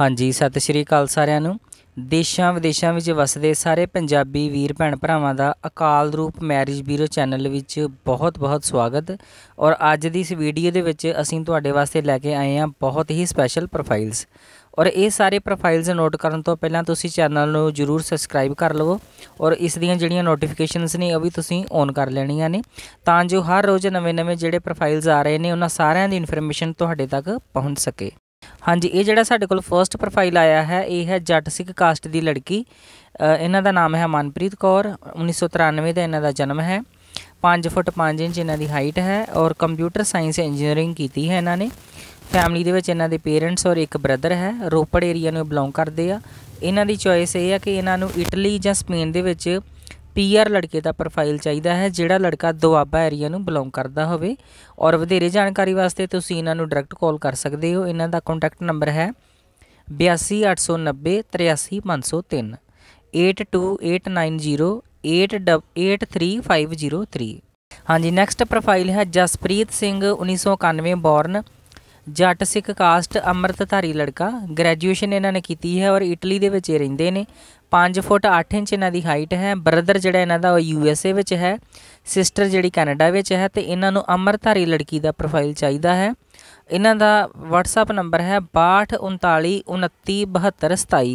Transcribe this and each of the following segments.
ਹਾਂਜੀ ਸਤਿ ਸ਼੍ਰੀ ਅਕਾਲ ਸਾਰਿਆਂ ਨੂੰ ਦੇਸ਼ਾਂ ਵਿਦੇਸ਼ਾਂ ਵਿੱਚ ਵਸਦੇ ਸਾਰੇ ਪੰਜਾਬੀ ਵੀਰ ਭੈਣ ਭਰਾਵਾਂ ਦਾ ਅਕਾਲ ਰੂਪ ਮੈਰਿਜ ਬੀਰੋ ਚੈਨਲ ਵਿੱਚ ਬਹੁਤ-ਬਹੁਤ ਸਵਾਗਤ ਔਰ ਅੱਜ ਦੀ ਇਸ ਵੀਡੀਓ ਦੇ ਵਿੱਚ ਅਸੀਂ ਤੁਹਾਡੇ ਵਾਸਤੇ ਲੈ ਕੇ ਆਏ ਹਾਂ ਬਹੁਤ ਹੀ ਸਪੈਸ਼ਲ ਪ੍ਰੋਫਾਈਲਸ ਔਰ ਇਹ ਸਾਰੇ ਪ੍ਰੋਫਾਈਲਸ ਨੋਟ ਕਰਨ ਤੋਂ ਪਹਿਲਾਂ ਤੁਸੀਂ ਚੈਨਲ ਨੂੰ ਜਰੂਰ ਸਬਸਕ੍ਰਾਈਬ ਕਰ ਲਵੋ ਔਰ ਇਸ ਦੀਆਂ ਜਿਹੜੀਆਂ ਨੋਟੀਫਿਕੇਸ਼ਨਸ ਨੇ ਉਹ ਵੀ ਤੁਸੀਂ ਔਨ ਕਰ ਲੈਣੀਆਂ ਨੇ ਤਾਂ ਜੋ ਹਰ ਰੋਜ਼ ਨਵੇਂ-ਨਵੇਂ ਜਿਹੜੇ ਪ੍ਰੋਫਾਈਲਸ ਆ ਰਹੇ ਨੇ ਉਹਨਾਂ ਸਾਰਿਆਂ ਦੀ ਇਨਫੋਰਮੇਸ਼ਨ ਤੁਹਾਡੇ ਤੱਕ ਪਹੁੰਚ ਸਕੇ ਹਾਂਜੀ ਇਹ ਜਿਹੜਾ ਸਾਡੇ ਕੋਲ ਫਰਸਟ ਪ੍ਰੋਫਾਈਲ ਆਇਆ ਹੈ ਇਹ ਹੈ ਜੱਟ ਸਿੱਖ ਕਾਸਟ ਦੀ ਲੜਕੀ ਇਹਨਾਂ ਦਾ ਨਾਮ ਹੈ ਮਨਪ੍ਰੀਤ ਕੌਰ 1993 ਦਾ ਇਹਨਾਂ ਦਾ ਜਨਮ ਹੈ 5 ਫੁੱਟ 5 ਇੰਚ ਇਹਨਾਂ ਦੀ ਹਾਈਟ ਹੈ ਔਰ ਕੰਪਿਊਟਰ ਸਾਇੰਸ ਇੰਜੀਨੀਅਰਿੰਗ ਕੀਤੀ ਹੈ ਇਹਨਾਂ ਨੇ ਫੈਮਿਲੀ ਦੇ ਵਿੱਚ ਇਹਨਾਂ ਦੇ ਪੇਰੈਂਟਸ ਔਰ ਇੱਕ ਬ੍ਰਦਰ ਹੈ ਰੋਪੜ ਏਰੀਆ ਨੂੰ ਬਿਲੋਂਗ ਕਰਦੇ ਆ ਇਹਨਾਂ ਦੀ ਚੋਇਸ ਇਹ ਹੈ ਕਿ ਇਹਨਾਂ ਨੂੰ ਇਟਲੀ ਜਾਂ ਸਪੇਨ ਦੇ ਵਿੱਚ ਪੀਆਰ ਲੜਕੇ ਦਾ ਪ੍ਰੋਫਾਈਲ ਚਾਹੀਦਾ ਹੈ ਜਿਹੜਾ ਲੜਕਾ ਦੁਆਬਾ ਏਰੀਆ ਨੂੰ ਬਿਲੋਂਗ ਕਰਦਾ ਹੋਵੇ ਔਰ ਵਧੇਰੇ ਜਾਣਕਾਰੀ ਵਾਸਤੇ ਤੁਸੀਂ ਇਹਨਾਂ ਨੂੰ ਡਾਇਰੈਕਟ ਕਾਲ ਕਰ ਸਕਦੇ ਹੋ ਇਹਨਾਂ ਦਾ ਕੰਟੈਕਟ ਨੰਬਰ ਹੈ 8289083503 82890883503 ਹਾਂਜੀ ਨੈਕਸਟ ਪ੍ਰੋਫਾਈਲ ਹੈ ਜਸਪ੍ਰੀਤ ਸਿੰਘ 1991 ਬੌਰਨ ਜੱਟ ਸਿੱਖ ਕਾਸਟ ਅੰਮ੍ਰਿਤਧਾਰੀ ਲੜਕਾ ਗ੍ਰੈਜੂਏਸ਼ਨ ਇਹਨਾਂ ਨੇ ਕੀਤੀ ਹੈ ਔਰ ਇਟਲੀ ਦੇ ਵਿੱਚ ਰਹਿੰਦੇ ਨੇ 5 ਫੁੱਟ 8 ਇੰਚ ਇਹਨਾਂ ਦੀ ਹਾਈਟ ਹੈ ਬ੍ਰਦਰ ਜਿਹੜਾ ਇਹਨਾਂ ਦਾ ਉਹ ਯੂ ਐਸ ਏ ਵਿੱਚ ਹੈ ਸਿਸਟਰ ਜਿਹੜੀ ਕੈਨੇਡਾ ਵਿੱਚ ਹੈ ਤੇ ਇਹਨਾਂ ਨੂੰ ਅੰਮ੍ਰਿਤਧਾਰੀ ਲੜਕੀ ਦਾ ਪ੍ਰੋਫਾਈਲ ਚਾਹੀਦਾ ਹੈ ਇਹਨਾਂ ਦਾ WhatsApp ਨੰਬਰ ਹੈ 6239297227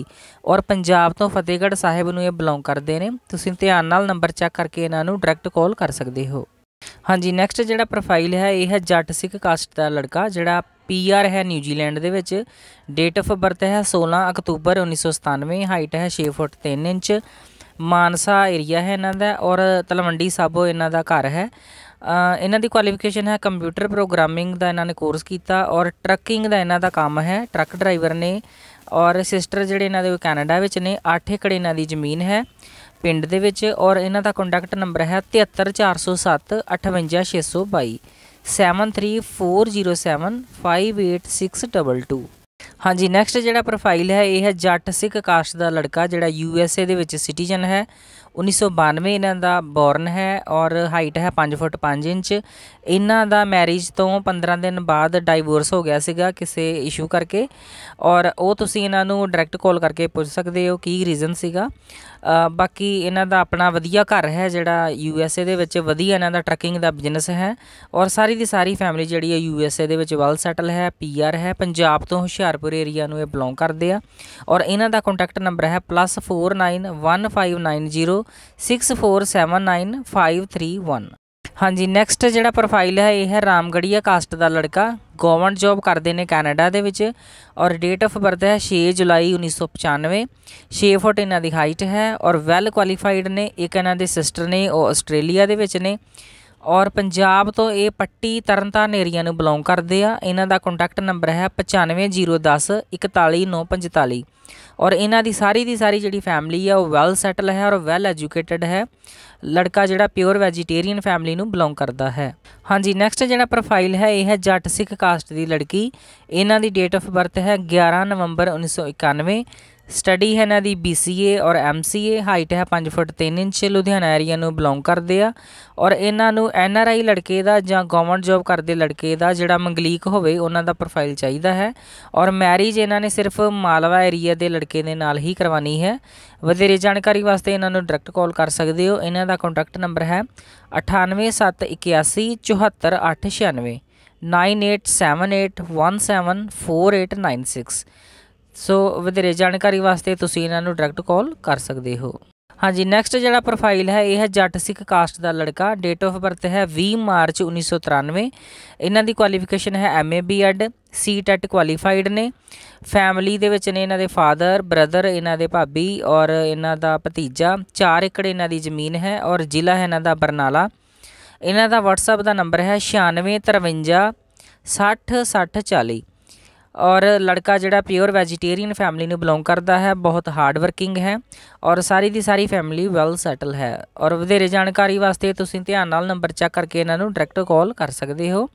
ਔਰ ਪੰਜਾਬ ਤੋਂ ਫਤਿਹਗੜ੍ਹ ਸਾਹਿਬ ਨੂੰ ਇਹ ਬਿਲੋਂਗ ਕਰਦੇ ਨੇ ਤੁਸੀਂ ਧਿਆਨ ਨਾਲ ਨੰਬਰ ਚੈੱਕ ਕਰਕੇ ਇਹਨਾਂ ਨੂੰ ਡਾਇਰੈਕਟ ਕਾਲ ਕਰ ਸਕਦੇ ਹੋ ਹਾਂਜੀ ਨੈਕਸਟ ਜਿਹੜਾ ਪ੍ਰੋਫਾਈਲ ਹੈ ਇਹ ਹੈ ਜੱਟ ਸਿੱਖ ਕਾਸਟ ਦਾ ਲੜਕਾ ਜਿਹੜਾ ਪੀਆਰ ਹੈ ਨਿਊਜ਼ੀਲੈਂਡ ਦੇ ਵਿੱਚ ਡੇਟ ਆਫ ਬਰਥ ਹੈ 16 ਅਕਤੂਬਰ 1997 ਹਾਈਟ ਹੈ 6 ਫੁੱਟ 3 ਇੰਚ ਮਾਨਸਾ ਏਰੀਆ ਹੈ ਇਹਨਾਂ ਦਾ ਔਰ ਤਲਵੰਡੀ ਸਾਬੋ ਇਹਨਾਂ ਦਾ ਘਰ ਹੈ ਇਹਨਾਂ ਦੀ ਕੁਆਲੀਫਿਕੇਸ਼ਨ ਹੈ ਕੰਪਿਊਟਰ ਪ੍ਰੋਗਰਾਮਿੰਗ ਦਾ ਇਹਨਾਂ ਨੇ ਕੋਰਸ ਕੀਤਾ ਔਰ ਟਰੱਕਿੰਗ ਦਾ ਇਹਨਾਂ ਦਾ ਕੰਮ ਹੈ ਟਰੱਕ ਡਰਾਈਵਰ ਨੇ ਔਰ ਸਿਸਟਰ ਜਿਹੜੇ ਇਹਨਾਂ ਦੇ ਕੈਨੇਡਾ ਵਿੱਚ ਨੇ 8 ਏਕੜ ਇਹਨਾਂ ਦੀ ਜ਼ਮੀਨ ਹੈ ਪਿੰਡ ਦੇ ਵਿੱਚ ਔਰ ਇਹਨਾਂ ਦਾ ਕੰਟੈਕਟ ਨੰਬਰ ਹੈ 73407 58622 7340758622 ਹਾਂਜੀ ਨੈਕਸਟ ਜਿਹੜਾ ਪ੍ਰੋਫਾਈਲ ਹੈ ਇਹ ਹੈ ਜੱਟ ਸਿੱਖ ਕਾਸ਼ਟ ਦਾ ਲੜਕਾ ਜਿਹੜਾ ਯੂ ਐਸ ਏ ਦੇ ਵਿੱਚ ਸਿਟੀਜ਼ਨ ਹੈ 1992 ਇਹਨਾਂ ਦਾ ਬੌਰਨ ਹੈ ਔਰ ਹਾਈਟ ਹੈ 5 ਫੁੱਟ 5 ਇੰਚ ਇਹਨਾਂ ਦਾ ਮੈਰਿਜ ਤੋਂ 15 ਦਿਨ ਬਾਅਦ ਡਾਈਵੋਰਸ ਹੋ ਗਿਆ ਸੀਗਾ ਕਿਸੇ ਇਸ਼ੂ ਕਰਕੇ ਔਰ ਉਹ ਤੁਸੀਂ ਇਹਨਾਂ ਨੂੰ ਡਾਇਰੈਕਟ ਕਾਲ ਕਰਕੇ ਪੁੱਛ ਸਕਦੇ ਹੋ ਕੀ ਰੀਜ਼ਨ ਸੀਗਾ ਬਾਕੀ ਇਹਨਾਂ ਦਾ ਆਪਣਾ ਵਧੀਆ ਘਰ ਹੈ ਜਿਹੜਾ ਯੂ ਐਸ ਏ ਦੇ ਵਿੱਚ ਵਧੀਆ ਇਹਨਾਂ ਦਾ ਟਰੱਕਿੰਗ ਦਾ ਬਿਜ਼ਨਸ ਹੈ ਔਰ ਸਾਰੀ ਦੀ ਸਾਰੀ ਫੈਮਿਲੀ ਜਿਹੜੀ ਹੈ ਯੂ ਐਸ ਏ ਦੇ ਵਿੱਚ ਵੈਲ ਸੈਟਲ ਹੈ ਪੀ ਆਰ ਹੈ ਪੰਜਾਬ ਤੋਂ ਹੁਸ਼ਿਆਰਪੁਰ ਏਰੀਆ ਨੂੰ ਇਹ ਬਿਲੋਂਗ ਕਰਦੇ ਆ ਔਰ ਇਹਨਾਂ ਦਾ ਕੰਟੈਕਟ ਨੰਬਰ ਹੈ +491590647953 ਹਾਂਜੀ ਨੈਕਸਟ ਜਿਹੜਾ ਪ੍ਰੋਫਾਈਲ ਹੈ ਇਹ ਹੈ ਰਾਮਗੜੀਆ ਕਾਸਟ ਦਾ ਲੜਕਾ ਗਵਰਨਮੈਂਟ ਜੌਬ ਕਰਦੇ ਨੇ ਕੈਨੇਡਾ ਦੇ ਵਿੱਚ ਔਰ ਡੇਟ ਆਫ ਬਰਥ ਹੈ 6 ਜੁਲਾਈ 1995 6 ਫੁੱਟ ਇਹਨਾਂ ਦੀ ਹਾਈਟ ਹੈ ਔਰ ਵੈਲ ਕੁਆਲੀਫਾਈਡ ਨੇ ਇੱਕ ਇਹਨਾਂ ਦੇ ਸਿਸਟਰ ਨੇ ਉਹ ਆਸਟ੍ਰੇਲੀਆ ਦੇ ਵਿੱਚ ਨੇ ਔਰ ਪੰਜਾਬ ਤੋਂ ਇਹ ਪੱਟੀ ਤਰਨਤਾਰਨ ਏਰੀਆ ਨੂੰ ਬਿਲੋਂਗ ਕਰਦੇ ਆ ਇਹਨਾਂ ਦਾ ਕੰਟੈਕਟ ਨੰਬਰ ਹੈ 95010 41945 ਔਰ ਇਹਨਾਂ ਦੀ ਸਾਰੀ ਦੀ ਸਾਰੀ ਜਿਹੜੀ ਫੈਮਿਲੀ ਆ ਉਹ ਵੈਲ ਸੈਟਲ ਹੈ ਔਰ ਵੈਲ ਐਜੂਕੇਟਿਡ ਹੈ ਲੜਕਾ ਜਿਹੜਾ ਪਿਓਰ ਵੈਜੀਟੇਰੀਅਨ ਫੈਮਿਲੀ ਨੂੰ ਬਿਲੋਂਗ ਕਰਦਾ ਹੈ ਹਾਂਜੀ ਨੈਕਸਟ ਜਿਹੜਾ ਪ੍ਰੋਫਾਈਲ ਹੈ ਇਹ ਹੈ ਜੱਟ ਸਿੱਖ ਕਾਸਟ ਦੀ ਲੜਕੀ ਇਹਨਾਂ ਦੀ ਡੇਟ ਆਫ ਬਰਥ ਹੈ 11 ਨਵੰਬਰ 1991 ਸਟੱਡੀ ਹੈ ਇਹਨਾਂ ਦੀ BCA ਔਰ MCA ਹਾਈਟ ਹੈ 5 ਫੁੱਟ 3 ਇੰਚ ਲੁਧਿਆਣਾ ਏਰੀਆ ਨੂੰ ਬਿਲੋਂਗ ਕਰਦੇ ਆ ਔਰ ਇਹਨਾਂ ਨੂੰ NRI ਲੜਕੇ ਦਾ ਜਾਂ ਗਵਰਨਮੈਂਟ ਜੌਬ ਕਰਦੇ ਲੜਕੇ ਦਾ ਜਿਹੜਾ ਮੰਗਲੀਕ ਹੋਵੇ ਉਹਨਾਂ ਦਾ ਪ੍ਰੋਫਾਈਲ ਚਾਹੀਦਾ ਹੈ ਔਰ ਮੈਰਿਜ ਇਹਨਾਂ ਨੇ ਸਿਰਫ ਮਾਲਵਾ ਏਰੀਆ ਦੇ ਲੜਕੇ ਦੇ ਨਾਲ ਹੀ ਕਰਵਾਣੀ ਹੈ ਵਧੇਰੇ ਜਾਣਕਾਰੀ ਵਾਸਤੇ ਇਹਨਾਂ ਨੂੰ ਡਾਇਰੈਕਟ ਕਾਲ ਕਰ ਸਕਦੇ ਹੋ ਇਹਨਾਂ ਦਾ ਕੰਟੈਕਟ ਨੰਬਰ ਹੈ 9871874896 9878174896 ਸੋ ਵਧੇਰੇ ਜਾਣਕਾਰੀ ਵਾਸਤੇ ਤੁਸੀਂ ਇਹਨਾਂ ਨੂੰ ਡਾਇਰੈਕਟ ਕਾਲ ਕਰ ਸਕਦੇ ਹੋ ਹਾਂਜੀ ਨੈਕਸਟ ਜਿਹੜਾ ਪ੍ਰੋਫਾਈਲ ਹੈ ਇਹ ਹੈ ਜੱਟ ਸਿੱਖ ਕਾਸਟ ਦਾ ਲੜਕਾ ਡੇਟ ਆਫ ਬਰਥ ਹੈ 20 ਮਾਰਚ 1993 ਇਹਨਾਂ ਦੀ ਕੁਆਲੀਫਿਕੇਸ਼ਨ ਹੈ ਐਮਏ ਬੀਐਡ ਸੀਟੈਟ ਕੁਆਲੀਫਾਈਡ ਨੇ ਫੈਮਿਲੀ ਦੇ ਵਿੱਚ ਨੇ ਇਹਨਾਂ ਦੇ ਫਾਦਰ ਬ੍ਰਦਰ ਇਹਨਾਂ ਦੇ ਭਾਬੀ ਔਰ ਇਹਨਾਂ ਦਾ ਭਤੀਜਾ 4 ਏਕੜ ਇਹਨਾਂ ਦੀ ਜ਼ਮੀਨ ਹੈ ਔਰ ਜ਼ਿਲ੍ਹਾ ਹੈ ਇਹਨਾਂ ਦਾ ਬਰਨਾਲਾ ਇਹਨਾਂ ਦਾ WhatsApp ਦਾ ਨੰਬਰ ਹੈ 9653 ਔਰ ਲੜਕਾ ਜਿਹੜਾ ਪਿਓਰ ਵੈਜੀਟੇਰੀਅਨ ਫੈਮਿਲੀ ਨੂੰ ਬਿਲੋਂਗ ਕਰਦਾ ਹੈ ਬਹੁਤ ਹਾਰਡ ਵਰਕਿੰਗ ਹੈ ਔਰ ਸਾਰੀ ਦੀ ਸਾਰੀ ਫੈਮਿਲੀ ਵੈਲ ਸੈਟਲ ਹੈ ਔਰ ਵਧੇਰੇ ਜਾਣਕਾਰੀ ਵਾਸਤੇ ਤੁਸੀਂ ਧਿਆਨ ਨਾਲ ਨੰਬਰ ਚੈੱਕ ਕਰਕੇ ਇਹਨਾਂ ਨੂੰ ਡਾਇਰੈਕਟ ਕਾਲ ਕਰ ਸਕਦੇ ਹੋ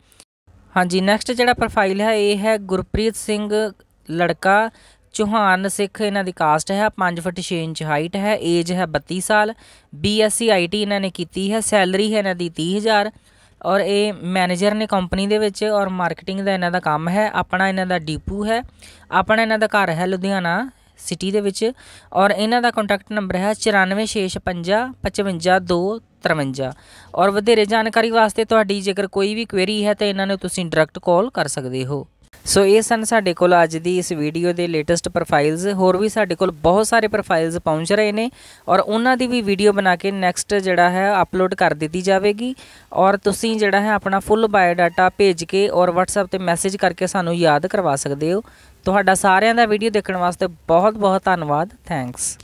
ਹਾਂਜੀ ਨੈਕਸਟ ਜਿਹੜਾ ਪ੍ਰੋਫਾਈਲ ਹੈ ਇਹ ਹੈ ਗੁਰਪ੍ਰੀਤ ਸਿੰਘ ਲੜਕਾ ਚੋਹਾਨ ਸਿੱਖ ਇਹਨਾਂ ਦੀ ਕਾਸਟ ਹੈ 5 ਫੁੱਟ 6 ਇੰਚ ਹਾਈਟ ਹੈ ਏਜ ਹੈ 32 ਸਾਲ ਬੀਐਸਸੀ ਆਈਟੀ ਇਹਨਾਂ ਨੇ ਕੀਤੀ ਹੈ ਸੈਲਰੀ ਹੈ ਇਹਨਾਂ ਦੀ 30000 ਔਰ ਇਹ ਮੈਨੇਜਰ ਨੇ ਕੰਪਨੀ ਦੇ ਵਿੱਚ ਔਰ ਮਾਰਕੀਟਿੰਗ ਦਾ ਇਹਨਾਂ ਦਾ ਕੰਮ ਹੈ ਆਪਣਾ ਇਹਨਾਂ ਦਾ ਡੀਪੂ ਹੈ ਆਪਣਾ ਇਹਨਾਂ ਦਾ ਘਰ ਹੈ ਲੁਧਿਆਣਾ ਸਿਟੀ ਦੇ ਵਿੱਚ ਔਰ ਇਹਨਾਂ ਦਾ ਕੰਟੈਕਟ ਨੰਬਰ ਹੈ 9465555253 ਔਰ ਵਧੇਰੇ ਜਾਣਕਾਰੀ ਵਾਸਤੇ ਤੁਹਾਡੀ ਜੇਕਰ ਕੋਈ ਵੀ ਕੁਐਰੀ ਹੈ ਤਾਂ ਇਹਨਾਂ ਨੂੰ ਤੁਸੀਂ ਡਾਇਰੈਕਟ ਕਾਲ ਕਰ ਸਕਦੇ ਹੋ ਸੋ ਇਹ ਸਨ ਸਾਡੇ ਕੋਲ ਅੱਜ ਦੀ ਇਸ ਵੀਡੀਓ ਦੇ ਲੇਟੈਸਟ ਪ੍ਰੋਫਾਈਲਸ ਹੋਰ ਵੀ ਸਾਡੇ ਕੋਲ ਬਹੁਤ ਸਾਰੇ ਪ੍ਰੋਫਾਈਲਸ ਪਹੁੰਚ ਰਹੇ ਨੇ ਔਰ ਉਹਨਾਂ ਦੀ ਵੀ ਵੀਡੀਓ ਬਣਾ ਕੇ ਨੈਕਸਟ ਜਿਹੜਾ ਹੈ ਅਪਲੋਡ ਕਰ ਦਿੱਤੀ ਜਾਵੇਗੀ ਔਰ ਤੁਸੀਂ ਜਿਹੜਾ ਹੈ ਆਪਣਾ ਫੁੱਲ ਬਾਇਓ ਡਾਟਾ ਭੇਜ ਕੇ ਔਰ WhatsApp ਤੇ ਮੈਸੇਜ ਕਰਕੇ ਸਾਨੂੰ ਯਾਦ ਕਰਵਾ ਸਕਦੇ ਹੋ ਤੁਹਾਡਾ ਸਾਰਿਆਂ ਦਾ ਵੀਡੀਓ ਦੇਖਣ ਵਾਸਤੇ ਬਹੁਤ ਬਹੁਤ ਧੰਨਵਾਦ ਥੈਂਕਸ